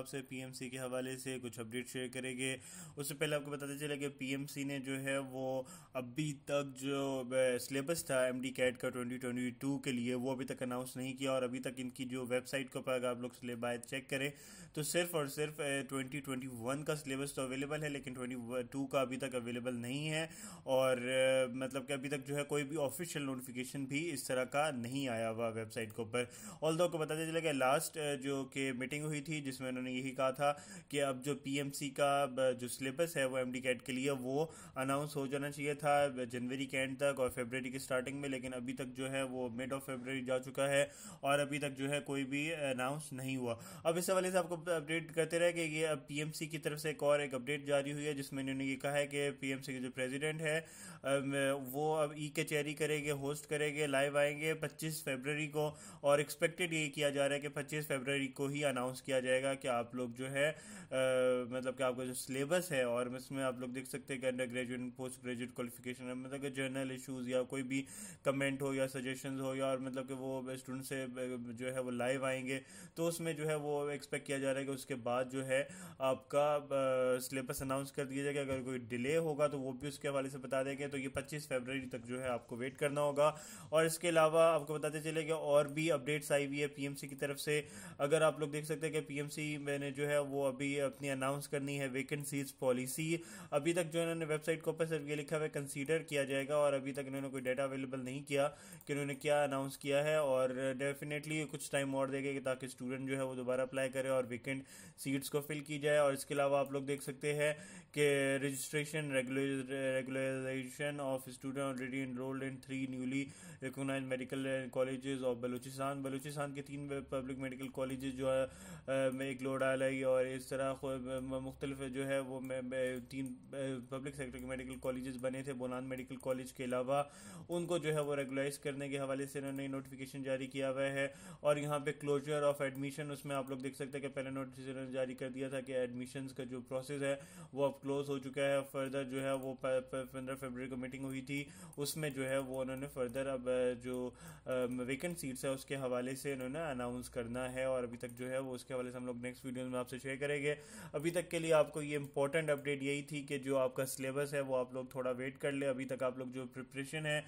आपसे पीएमसी के हवाले से कुछ अपडेट शेयर करेंगे उससे पहले आपको बताते चले कि पीएमसी ने जो है वो अभी तक जो सिलेबस था एमडी कैट का 2022 के लिए वो अभी तक अनाउंस नहीं किया और अभी तक इनकी जो वेबसाइट को पर अगर आप लोग सिलेबस चेक करें तो सिर्फ और सिर्फ 2021 का सिलेबस तो अवेलेबल है लेकिन टू का अभी तक अवेलेबल नहीं है और मतलब कि अभी तक जो है कोई भी ऑफिशियल नोटिफिकेशन भी इस तरह का नहीं आया हुआ वेबसाइट के ऊपर ऑल दो को बताते चले कि लास्ट जो कि मीटिंग हुई थी जिसमें उन्होंने यही कहा था कि अब जो पीएमसी का जो सिलेबस है वो एमडी कैट के लिए वो अनाउंस हो जाना चाहिए था जनवरी के एंड तक और फेबररी की स्टार्टिंग में लेकिन अभी तक जो है वो मिड ऑफ फेबररी जा चुका है और अभी तक जो है कोई भी अनाउंस नहीं हुआ अब इस हवाले से आपको अपडेट करते रहे कि ये अब पीएमसी की तरफ से एक और एक अपडेट जारी हुई है जिसमें इन्होंने ये कहा है कि पीएमसी के जो प्रेसिडेंट है वो अब ई कचहरी करेंगे होस्ट करेंगे लाइव आएंगे 25 फरवरी को और एक्सपेक्टेड ये किया जा रहा है कि 25 फरवरी को ही अनाउंस किया जाएगा कि आप लोग जो है आ, मतलब कि आपका जो सिलेबस है और इसमें आप लोग देख सकते हैं कि undergraduate postgraduate qualification है मतलब कि जर्नल इशूज़ या कोई भी कमेंट हो या सजेशन हो या और मतलब कि वो स्टूडेंट से जो है वो लाइव आएंगे तो उसमें जो है वो एक्सपेक्ट किया जा रहा है कि उसके बाद जो है आपका सिलेबस अनाउंस कर दिया जाएगा अगर कोई डिले होगा तो वो भी उसके हवाले से बता देंगे तो ये पच्चीस फरवरी तक जो है आपको वेट करना होगा और इसके अलावा आपको बताते चले कि और भी अपडेट्स आई हुई है पीएमसी की तरफ से अगर आप लोग देख सकते हैं कि पीएमसी मैंने जो है वो अभी अपनी अनाउंस करनी है वेकेंसीज पॉलिसी अभी तक जो इन्होंने वेबसाइट के ऊपर सिर्फ ये लिखा हुआ कंसीडर किया जाएगा और अभी तक इन्होंने कोई डाटा अवेलेबल नहीं किया कि इन्होंने क्या अनाउंस किया है और डेफिनेटली कुछ टाइम और कि ताकि स्टूडेंट जो है वो दोबारा अप्लाई करे और वेकेंट सीट्स को फिल की जाए और इसके अलावा आप लोग देख सकते हैं कि registration regularization of student already enrolled in three newly recognize medical colleges of Balochistan Balochistan के तीन पब्लिक मेडिकल कॉलेजेस जो है एक लोअर लाई और इस तरह मुख्तलिफ जो है वो तीन पब्लिक सेक्टर के मेडिकल कॉलेजेस बने थे बोलान मेडिकल कॉलेज के अलावा उनको जो है वो रेगुलाइज करने के हवाले से इन्होंने नोटिफिकेशन जारी किया हुआ है और यहाँ पे क्लोजर ऑफ एडमिशन उसमें आप लोग देख सकते हैं कि पहले नोटिस इन्होंने जारी कर दिया था कि एडमिशन का जो प्रोसेस है वो अब क्लोज हो चुका है फर्दर जो है वो पंद्रह फरवरी को मीटिंग हुई थी उसमें जो है वो उन्होंने फर्दर अब जो वेकेंट सीट्स है उसके हवाले से इन्होंने अनाउंस करना है और अभी तक जो है वो उसके हवाले से हम लोग नेक्स्ट वीडियो में आपसे शेयर करेंगे अभी तक के लिए आपको ये इंपॉर्टेंट अपडेट यही थी कि जो आपका सिलेबस है वो आप लोग थोड़ा वेट कर ले अभी तक आप लोग जो प्रिपरेशन है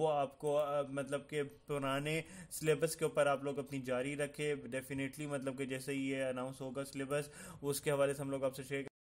वो आपको आ, मतलब के पुराने सिलेबस के ऊपर आप लोग अपनी जारी रखें डेफिनेटली मतलब कि जैसे ही ये अनाउंस होगा सिलेबस उसके हवाले से हम लोग आपसे शेयर